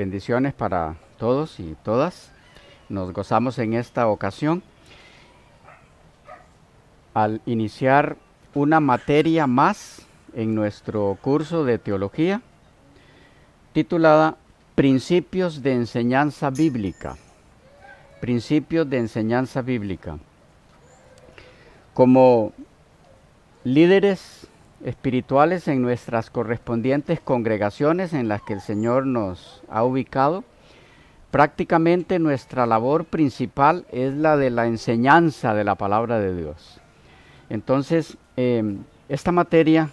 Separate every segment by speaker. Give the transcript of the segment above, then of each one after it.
Speaker 1: Bendiciones para todos y todas. Nos gozamos en esta ocasión al iniciar una materia más en nuestro curso de teología titulada Principios de enseñanza bíblica. Principios de enseñanza bíblica. Como líderes espirituales en nuestras correspondientes congregaciones en las que el Señor nos ha ubicado, prácticamente nuestra labor principal es la de la enseñanza de la palabra de Dios. Entonces, em, esta materia,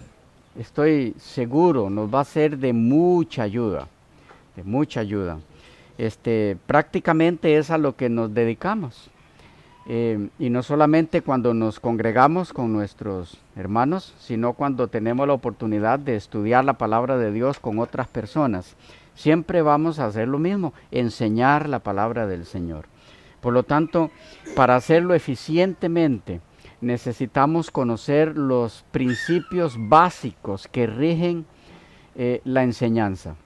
Speaker 1: estoy seguro, nos va a ser de mucha ayuda, de mucha ayuda. Este, prácticamente es a lo que nos dedicamos. Em, y no solamente cuando nos congregamos con nuestros hermanos, sino cuando tenemos la oportunidad de estudiar la palabra de Dios con otras personas. Siempre vamos a hacer lo mismo, enseñar la palabra del Señor. Por lo tanto, para hacerlo eficientemente, necesitamos conocer los principios básicos que rigen eh, la enseñanza.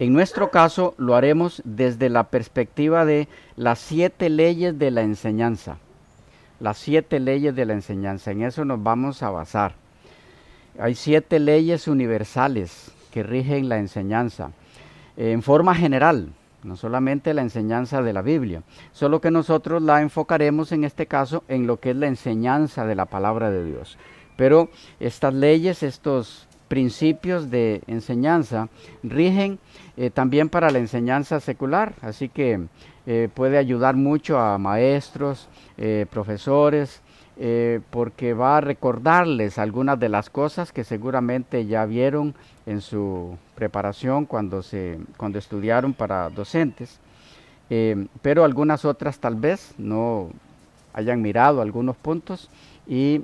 Speaker 1: En nuestro caso lo haremos desde la perspectiva de las siete leyes de la enseñanza. Las siete leyes de la enseñanza, en eso nos vamos a basar. Hay siete leyes universales que rigen la enseñanza, eh, en forma general, no solamente la enseñanza de la Biblia, solo que nosotros la enfocaremos en este caso en lo que es la enseñanza de la palabra de Dios. Pero estas leyes, estos principios de enseñanza rigen eh, también para la enseñanza secular, así que eh, puede ayudar mucho a maestros, eh, profesores, porque va a recordarles algunas de las cosas que seguramente ya vieron en su preparación cuando, se, cuando estudiaron para docentes, pero algunas otras tal vez no hayan mirado algunos puntos y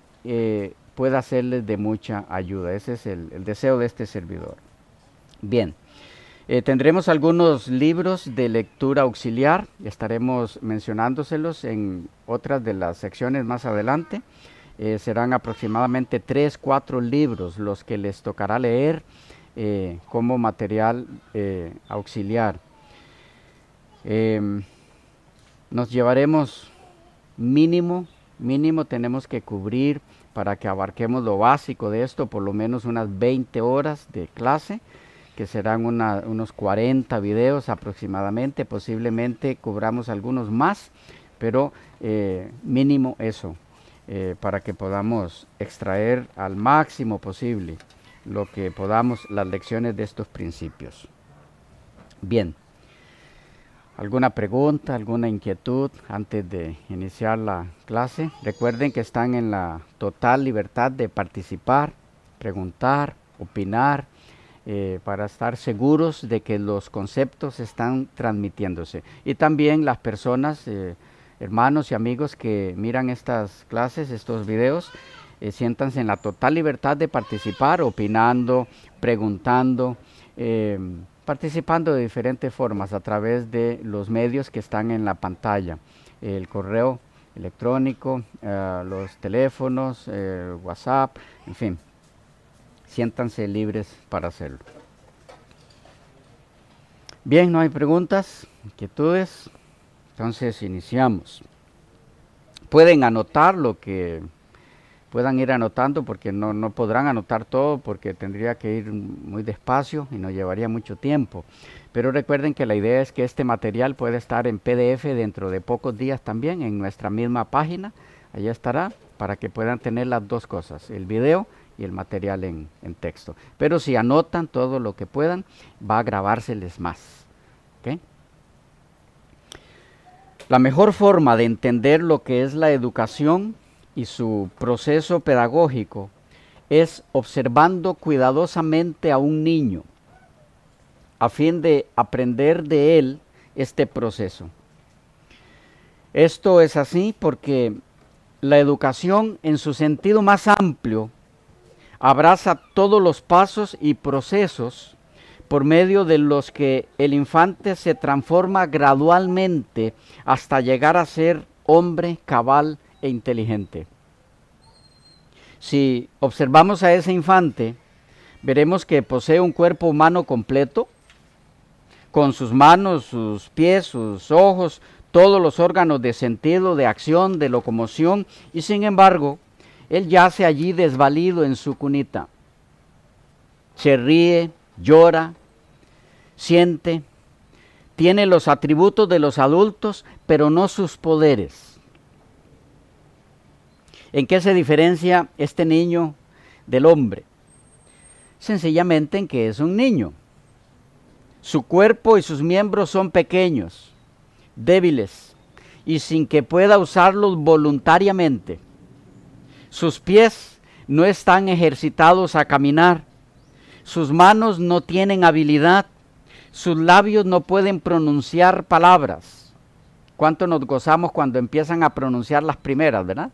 Speaker 1: pueda serles de mucha ayuda. Ese es el, deseo de este servidor. Bien, eh, tendremos algunos libros de lectura auxiliar, estaremos mencionándoselos en otras de las secciones más adelante. Eh, serán aproximadamente tres, cuatro libros los que les tocará leer eh, como material auxiliar. Em, nos llevaremos mínimo, mínimo tenemos que cubrir para que abarquemos lo básico de esto, por lo menos unas 20 horas de clase, que serán unos 40 videos aproximadamente, posiblemente cobramos algunos más, pero eh, mínimo eso, eh, para que podamos extraer al máximo posible lo que podamos las lecciones de estos principios. Bien alguna pregunta, alguna inquietud antes de iniciar la clase. Recuerden que están en la total libertad de participar, preguntar, opinar, eh, para estar seguros de que los conceptos están transmitiéndose. Y también las personas, eh, hermanos y amigos que miran estas clases, estos videos, eh, siéntanse en la total libertad de participar, opinando, preguntando participando de diferentes formas a través de los medios que están en la pantalla, el correo electrónico, eh, los teléfonos, eh, WhatsApp, en fin, siéntanse libres para hacerlo. Bien, no hay preguntas, inquietudes, entonces iniciamos. Pueden anotar lo que puedan ir anotando porque no, podrán anotar todo porque tendría que ir muy despacio y nos llevaría mucho tiempo. Pero recuerden que la idea es que este material puede estar en PDF dentro de pocos días también en nuestra misma página. Allá estará para que puedan tener las dos cosas, el video y el material en, texto. Pero si anotan todo lo que puedan, va a grabárseles más. La mejor forma de entender lo que es la educación y su proceso pedagógico es observando cuidadosamente a un niño a fin de aprender de él este proceso. Esto es así porque la educación en su sentido más amplio abraza todos los pasos y procesos por medio de los que el infante se transforma gradualmente hasta llegar a ser hombre cabal e inteligente. Si observamos a ese infante, veremos que posee un cuerpo humano completo, con sus manos, sus pies, sus ojos, todos los órganos de sentido, de acción, de locomoción, y sin embargo, él yace allí desvalido en su cunita. Se ríe, llora, siente, tiene los atributos de los adultos, pero no sus poderes. ¿En qué se diferencia este niño del hombre? Sencillamente en que es un niño. Su cuerpo y sus miembros son pequeños, débiles, y sin que pueda usarlos voluntariamente. Sus pies no están ejercitados a caminar, sus manos no tienen habilidad, sus labios no pueden pronunciar palabras. ¿Cuánto nos gozamos cuando empiezan a pronunciar las primeras, verdad?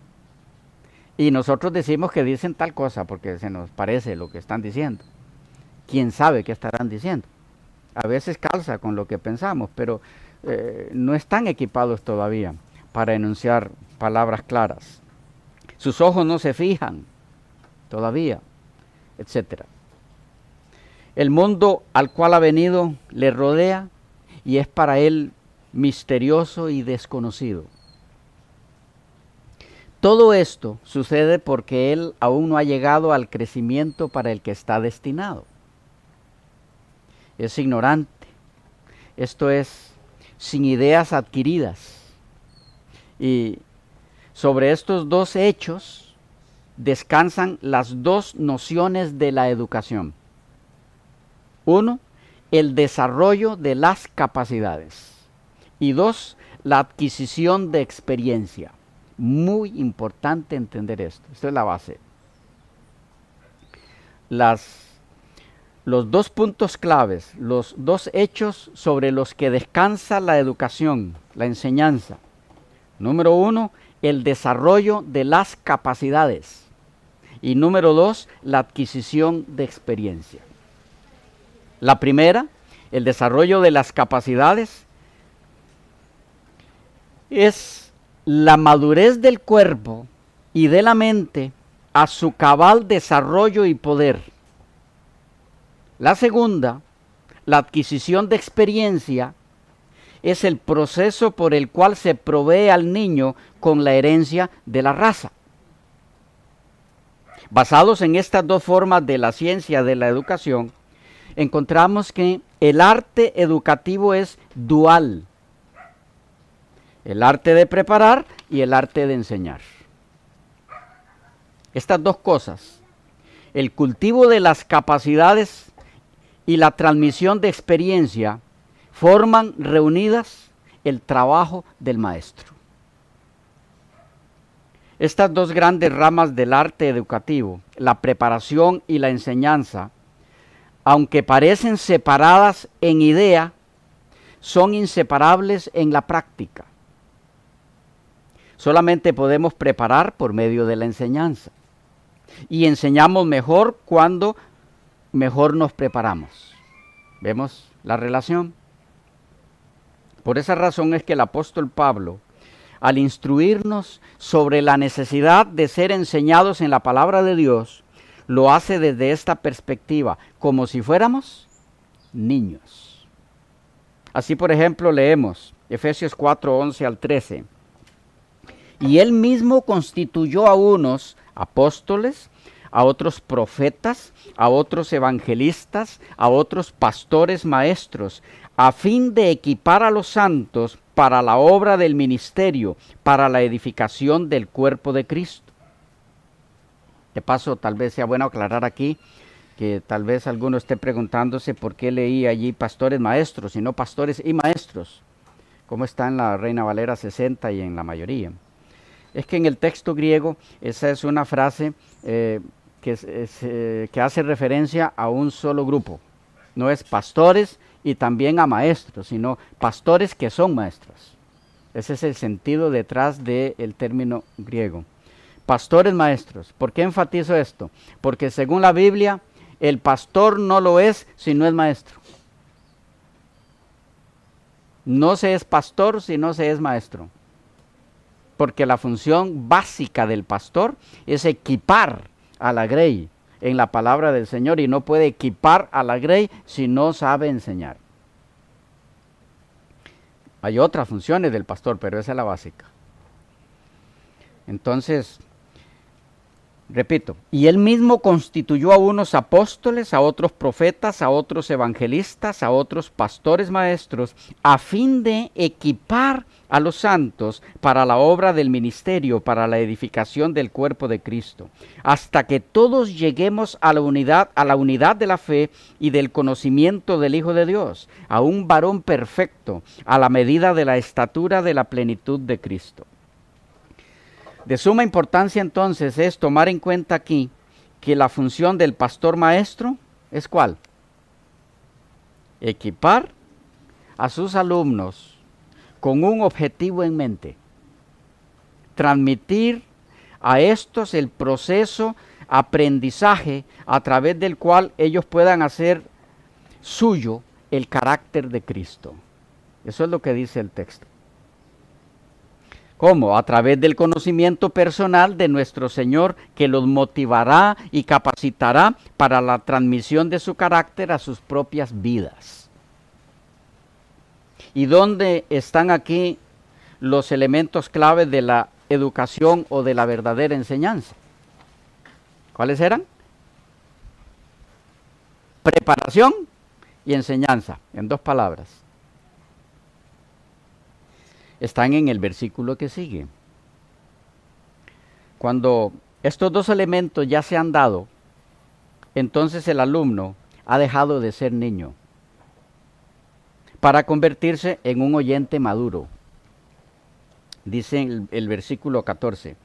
Speaker 1: Y nosotros decimos que dicen tal cosa porque se nos parece lo que están diciendo. ¿Quién sabe qué estarán diciendo? A veces calza con lo que pensamos, pero eh, no están equipados todavía para enunciar palabras claras. Sus ojos no se fijan todavía, etc. El mundo al cual ha venido le rodea y es para él misterioso y desconocido. Todo esto sucede porque él aún no ha llegado al crecimiento para el que está destinado. Es ignorante. Esto es sin ideas adquiridas. Y sobre estos dos hechos descansan las dos nociones de la educación. Uno, el desarrollo de las capacidades. Y dos, la adquisición de experiencia muy importante entender esto. Esto es la base. Las, los dos puntos claves, los dos hechos sobre los que descansa la educación, la enseñanza. Número uno, el desarrollo de las capacidades. Y número dos, la adquisición de experiencia. La primera, el desarrollo de las capacidades, es la madurez del cuerpo y de la mente a su cabal desarrollo y poder. La segunda, la adquisición de experiencia, es el proceso por el cual se provee al niño con la herencia de la raza. Basados en estas dos formas de la ciencia de la educación, encontramos que el arte educativo es dual. El arte de preparar y el arte de enseñar. Estas dos cosas, el cultivo de las capacidades y la transmisión de experiencia, forman reunidas el trabajo del maestro. Estas dos grandes ramas del arte educativo, la preparación y la enseñanza, aunque parecen separadas en idea, son inseparables en la práctica. Solamente podemos preparar por medio de la enseñanza. Y enseñamos mejor cuando mejor nos preparamos. ¿Vemos la relación? Por esa razón es que el apóstol Pablo, al instruirnos sobre la necesidad de ser enseñados en la palabra de Dios, lo hace desde esta perspectiva, como si fuéramos niños. Así, por ejemplo, leemos Efesios 4, 11 al 13. Y él mismo constituyó a unos apóstoles, a otros profetas, a otros evangelistas, a otros pastores maestros, a fin de equipar a los santos para la obra del ministerio, para la edificación del cuerpo de Cristo. De paso, tal vez sea bueno aclarar aquí que tal vez alguno esté preguntándose por qué leí allí pastores maestros y no pastores y maestros, como está en la Reina Valera 60 y en la mayoría es que en el texto griego esa es una frase eh, eh, que, hace referencia a un solo grupo. No es pastores y también a maestros, sino pastores que son maestros. Ese es el sentido detrás del término griego. Pastores maestros. ¿Por qué enfatizo esto? Porque según la Biblia, el pastor no lo es si no es maestro. No se es pastor si no se es maestro porque la función básica del pastor es equipar a la grey en la palabra del Señor y no puede equipar a la grey si no sabe enseñar. Hay otras funciones del pastor, pero esa es la básica. Entonces, Repito, y él mismo constituyó a unos apóstoles, a otros profetas, a otros evangelistas, a otros pastores maestros, a fin de equipar a los santos para la obra del ministerio, para la edificación del cuerpo de Cristo, hasta que todos lleguemos a la unidad, a la unidad de la fe y del conocimiento del Hijo de Dios, a un varón perfecto, a la medida de la estatura de la plenitud de Cristo. De suma importancia entonces es tomar en cuenta aquí que la función del pastor maestro es cuál? Equipar a sus alumnos con un objetivo en mente. Transmitir a estos el proceso aprendizaje a través del cual ellos puedan hacer suyo el carácter de Cristo. Eso es lo que dice el texto. ¿Cómo? A través del conocimiento personal de nuestro Señor que los motivará y capacitará para la transmisión de su carácter a sus propias vidas. ¿Y dónde están aquí los elementos clave de la educación o de la verdadera enseñanza? ¿Cuáles eran? Preparación y enseñanza, en dos palabras están en el versículo que sigue. Cuando estos dos elementos ya se han dado, entonces el alumno ha dejado de ser niño para convertirse en un oyente maduro. Dice el, versículo 14,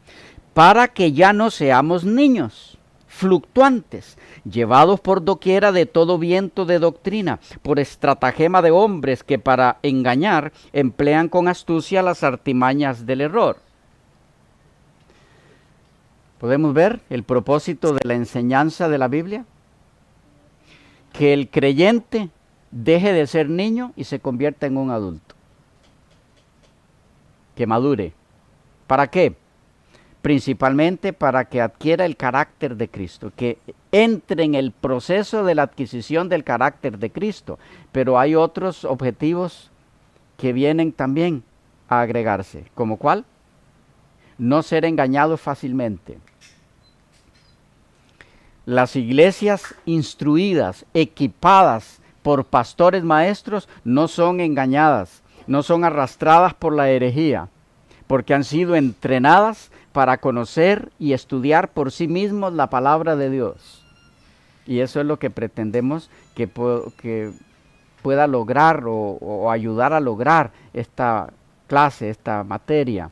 Speaker 1: para que ya no seamos niños fluctuantes, llevados por doquiera de todo viento de doctrina, por estratagema de hombres que para engañar emplean con astucia las artimañas del error. ¿Podemos ver el propósito de la enseñanza de la Biblia? Que el creyente deje de ser niño y se convierta en un adulto. Que madure. ¿Para qué? principalmente para que adquiera el carácter de Cristo, que entre en el proceso de la adquisición del carácter de Cristo. Pero hay otros objetivos que vienen también a agregarse, como cuál? No ser engañado fácilmente. Las iglesias instruidas, equipadas por pastores maestros, no son engañadas, no son arrastradas por la herejía, porque han sido entrenadas para conocer y estudiar por sí mismos la palabra de Dios. Y eso es lo que pretendemos que, pueda lograr o, ayudar a lograr esta clase, esta materia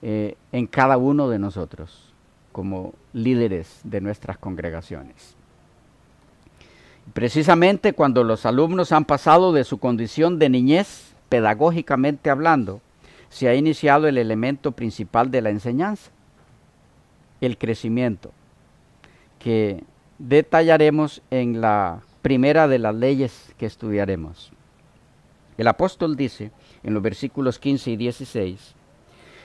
Speaker 1: eh, en cada uno de nosotros como líderes de nuestras congregaciones. Precisamente cuando los alumnos han pasado de su condición de niñez, pedagógicamente hablando, se ha iniciado el elemento principal de la enseñanza, el crecimiento, que detallaremos en la primera de las leyes que estudiaremos. El apóstol dice en los versículos 15 y 16,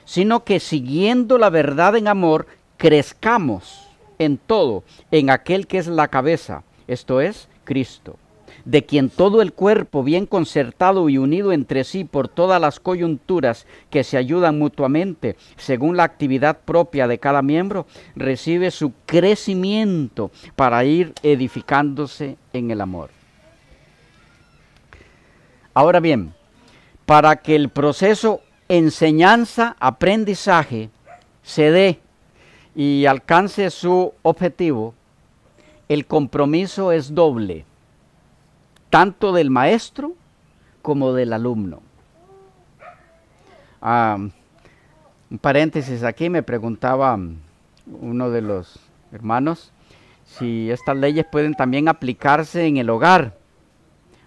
Speaker 1: sino que siguiendo la verdad en amor, crezcamos en todo, en aquel que es la cabeza, esto es Cristo de quien todo el cuerpo bien concertado y unido entre sí por todas las coyunturas que se ayudan mutuamente, según la actividad propia de cada miembro, recibe su crecimiento para ir edificándose en el amor. Ahora bien, para que el proceso enseñanza-aprendizaje se dé y alcance su objetivo, el compromiso es doble tanto del maestro como del alumno. Ah, un paréntesis aquí, me preguntaba uno de los hermanos si estas leyes pueden también aplicarse en el hogar,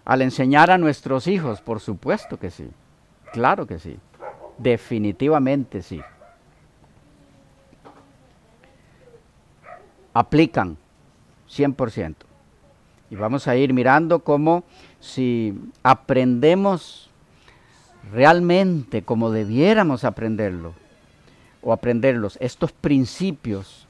Speaker 1: al enseñar a nuestros hijos. Por supuesto que sí, claro que sí, definitivamente sí. Aplican 100%. Y vamos a ir mirando cómo si aprendemos realmente como debiéramos aprenderlo, o aprenderlos, estos principios,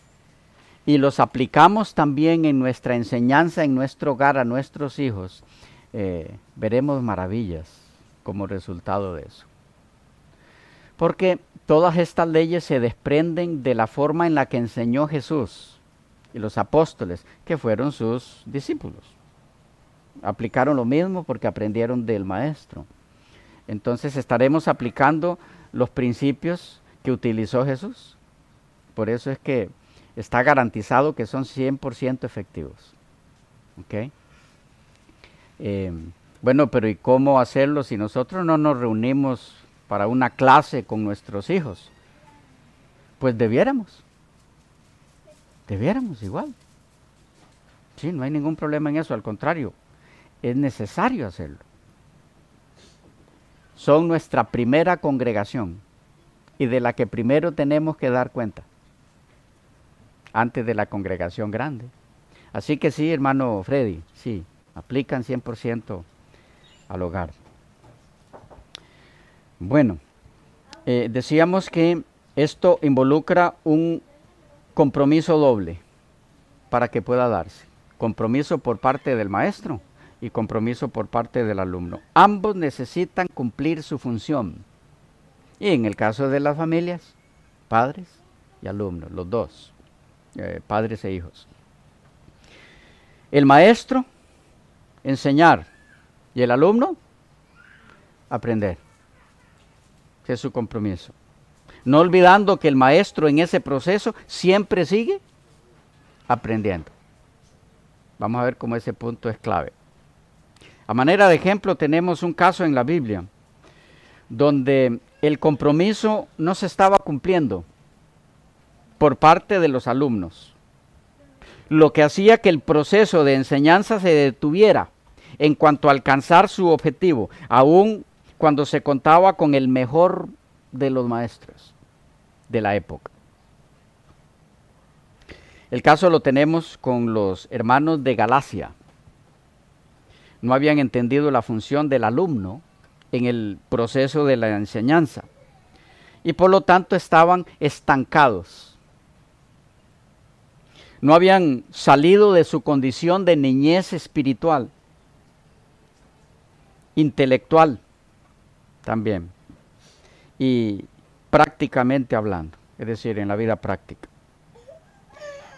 Speaker 1: y los aplicamos también en nuestra enseñanza, en nuestro hogar, a nuestros hijos, eh, veremos maravillas como resultado de eso. Porque todas estas leyes se desprenden de la forma en la que enseñó Jesús y los apóstoles, que fueron sus discípulos aplicaron lo mismo porque aprendieron del maestro. Entonces estaremos aplicando los principios que utilizó Jesús. Por eso es que está garantizado que son 100% efectivos. Em, bueno, pero ¿y cómo hacerlo si nosotros no nos reunimos para una clase con nuestros hijos? Pues debiéramos. Debiéramos igual. Sí, no hay ningún problema en eso, al contrario, es necesario hacerlo. Son nuestra primera congregación y de la que primero tenemos que dar cuenta, antes de la congregación grande. Así que sí, hermano Freddy, sí, aplican 100% al hogar. Bueno, eh, decíamos que esto involucra un compromiso doble para que pueda darse. Compromiso por parte del maestro y compromiso por parte del alumno. Ambos necesitan cumplir su función. Y en el caso de las familias, padres y alumnos, los dos, eh, padres e hijos. El maestro, enseñar, y el alumno, aprender. es su compromiso. No olvidando que el maestro en ese proceso siempre sigue aprendiendo. Vamos a ver cómo ese punto es clave. A manera de ejemplo, tenemos un caso en la Biblia donde el compromiso no se estaba cumpliendo por parte de los alumnos, lo que hacía que el proceso de enseñanza se detuviera en cuanto a alcanzar su objetivo, aun cuando se contaba con el mejor de los maestros de la época. El caso lo tenemos con los hermanos de Galacia no habían entendido la función del alumno en el proceso de la enseñanza y por lo tanto estaban estancados. No habían salido de su condición de niñez espiritual, intelectual también, y prácticamente hablando, es decir, en la vida práctica.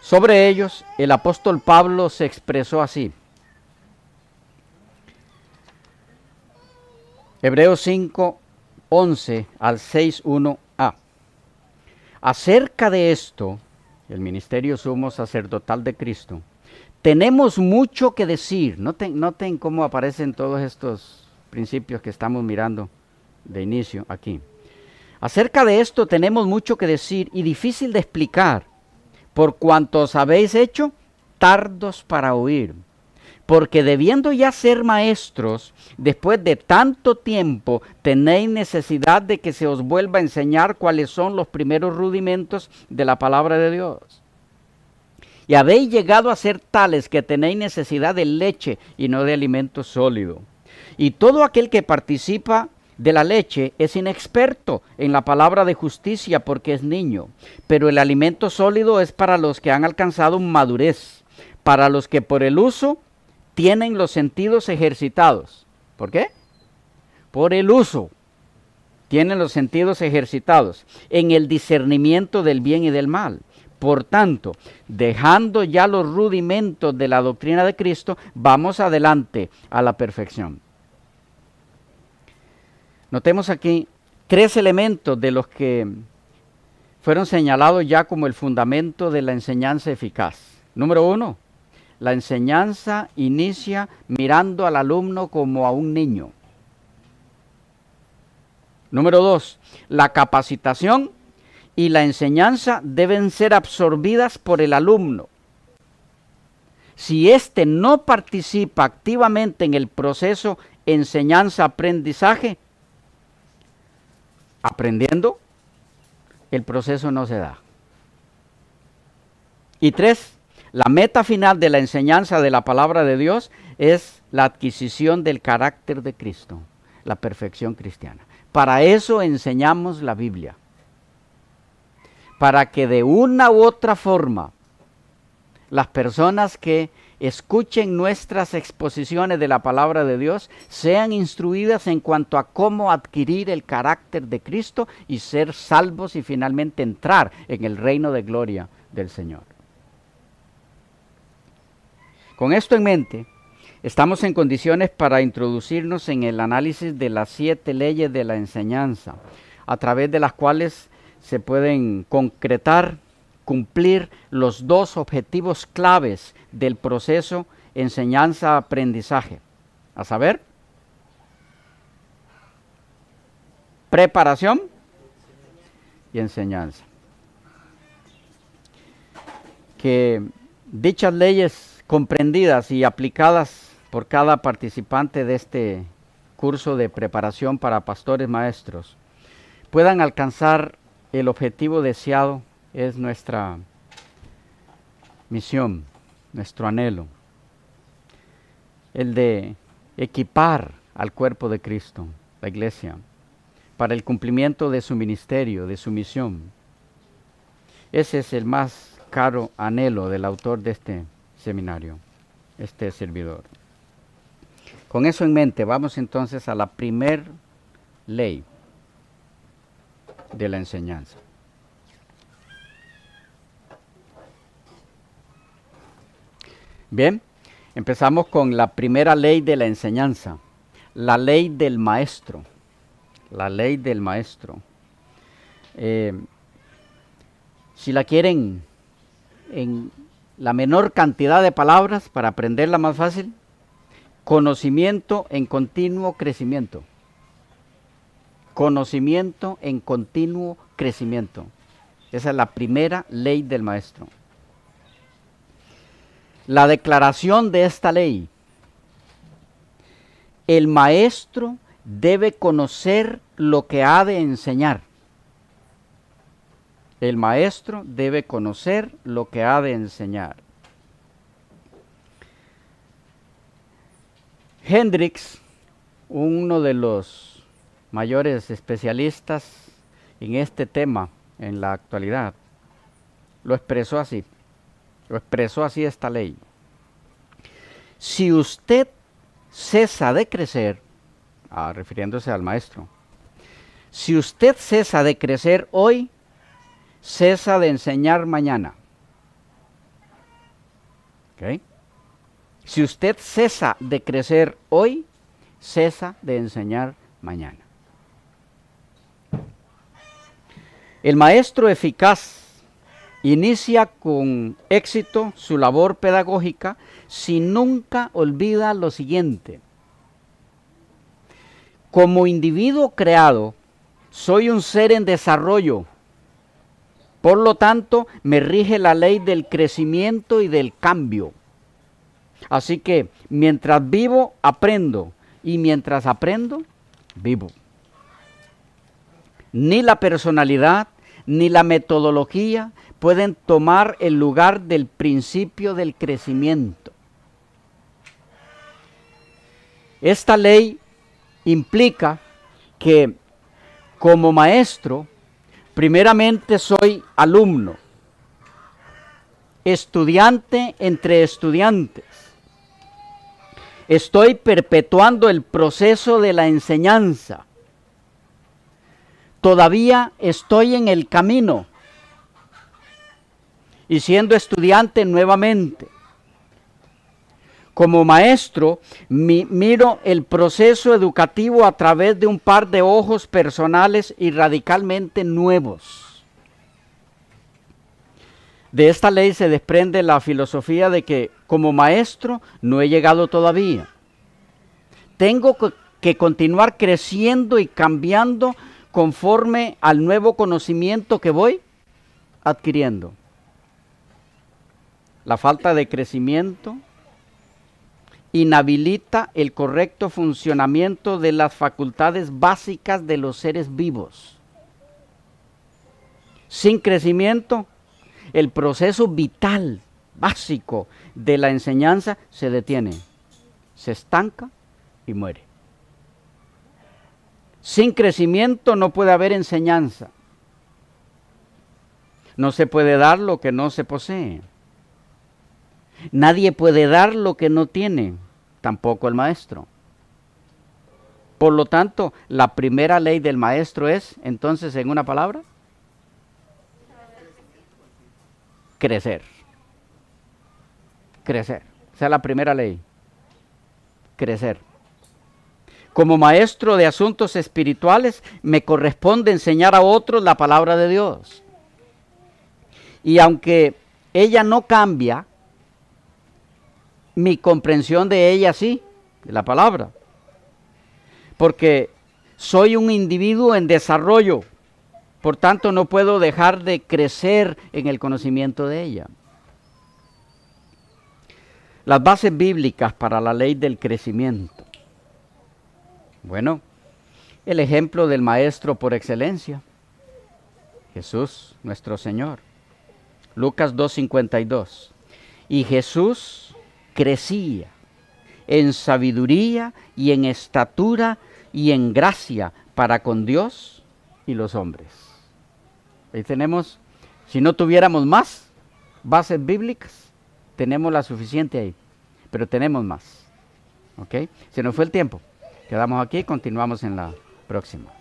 Speaker 1: Sobre ellos, el apóstol Pablo se expresó así. Hebreos 5, 11 al 6, 1a. Acerca de esto, el ministerio sumo sacerdotal de Cristo, tenemos mucho que decir. Noten, noten cómo aparecen todos estos principios que estamos mirando de inicio aquí. Acerca de esto tenemos mucho que decir y difícil de explicar, por cuanto os habéis hecho tardos para oír porque debiendo ya ser maestros, después de tanto tiempo, tenéis necesidad de que se os vuelva a enseñar cuáles son los primeros rudimentos de la palabra de Dios. Y habéis llegado a ser tales que tenéis necesidad de leche y no de alimento sólido. Y todo aquel que participa de la leche es inexperto en la palabra de justicia porque es niño, pero el alimento sólido es para los que han alcanzado madurez, para los que por el uso tienen los sentidos ejercitados. ¿Por qué? Por el uso. Tienen los sentidos ejercitados en el discernimiento del bien y del mal. Por tanto, dejando ya los rudimentos de la doctrina de Cristo, vamos adelante a la perfección. Notemos aquí tres elementos de los que fueron señalados ya como el fundamento de la enseñanza eficaz. Número uno, la enseñanza inicia mirando al alumno como a un niño. Número dos, la capacitación y la enseñanza deben ser absorbidas por el alumno. Si éste no participa activamente en el proceso enseñanza-aprendizaje, aprendiendo, el proceso no se da. Y tres, la meta final de la enseñanza de la palabra de Dios es la adquisición del carácter de Cristo, la perfección cristiana. Para eso enseñamos la Biblia. Para que de una u otra forma las personas que escuchen nuestras exposiciones de la palabra de Dios, sean instruidas en cuanto a cómo adquirir el carácter de Cristo y ser salvos y finalmente entrar en el reino de gloria del Señor. Con esto en mente, estamos en condiciones para introducirnos en el análisis de las siete leyes de la enseñanza, a través de las cuales se pueden concretar, cumplir los dos objetivos claves del proceso enseñanza-aprendizaje, a saber, preparación y enseñanza. Que dichas leyes comprendidas y aplicadas por cada participante de este curso de preparación para pastores maestros puedan alcanzar el objetivo deseado es nuestra misión, nuestro anhelo, el de equipar al cuerpo de Cristo, la iglesia, para el cumplimiento de su ministerio, de su misión. Ese es el más caro anhelo del autor de este seminario, este servidor. Con eso en mente, vamos entonces a la primera ley de la enseñanza. Bien, empezamos con la primera ley de la enseñanza, la ley del maestro, la ley del maestro. Eh, si la quieren en la menor cantidad de palabras para aprenderla más fácil, conocimiento en continuo crecimiento. Conocimiento en continuo crecimiento. Esa es la primera ley del maestro. La declaración de esta ley. El maestro debe conocer lo que ha de enseñar. El maestro debe conocer lo que ha de enseñar. Hendrix, uno de los mayores especialistas en este tema en la actualidad, lo expresó así, lo expresó así esta ley. Si usted cesa de crecer, ah, refiriéndose al maestro, si usted cesa de crecer hoy, cesa de enseñar mañana. Si usted cesa de crecer hoy, cesa de enseñar mañana. El maestro eficaz inicia con éxito su labor pedagógica si nunca olvida lo siguiente. Como individuo creado, soy un ser en desarrollo por lo tanto, me rige la ley del crecimiento y del cambio. Así que mientras vivo, aprendo. Y mientras aprendo, vivo. Ni la personalidad, ni la metodología pueden tomar el lugar del principio del crecimiento. Esta ley implica que como maestro Primeramente soy alumno, estudiante entre estudiantes. Estoy perpetuando el proceso de la enseñanza. Todavía estoy en el camino y siendo estudiante nuevamente. Como maestro, miro el proceso educativo a través de un par de ojos personales y radicalmente nuevos. De esta ley se desprende la filosofía de que como maestro no he llegado todavía. Tengo que continuar creciendo y cambiando conforme al nuevo conocimiento que voy adquiriendo. La falta de crecimiento inhabilita el correcto funcionamiento de las facultades básicas de los seres vivos. Sin crecimiento, el proceso vital básico de la enseñanza se detiene, se estanca y muere. Sin crecimiento no puede haber enseñanza. No se puede dar lo que no se posee. Nadie puede dar lo que no tiene tampoco el maestro. Por lo tanto, la primera ley del maestro es, entonces, en una palabra, crecer. Crecer. Esa es la primera ley. Crecer. Como maestro de asuntos espirituales, me corresponde enseñar a otros la palabra de Dios. Y aunque ella no cambia, mi comprensión de ella sí, de la palabra. Porque soy un individuo en desarrollo, por tanto no puedo dejar de crecer en el conocimiento de ella. Las bases bíblicas para la ley del crecimiento. Bueno, el ejemplo del Maestro por excelencia, Jesús nuestro Señor. Lucas 2.52. Y Jesús crecía en sabiduría y en estatura y en gracia para con Dios y los hombres. Ahí tenemos, si no tuviéramos más bases bíblicas, tenemos la suficiente ahí, pero tenemos más. ¿Ok? Se nos fue el tiempo. Quedamos aquí, y continuamos en la próxima.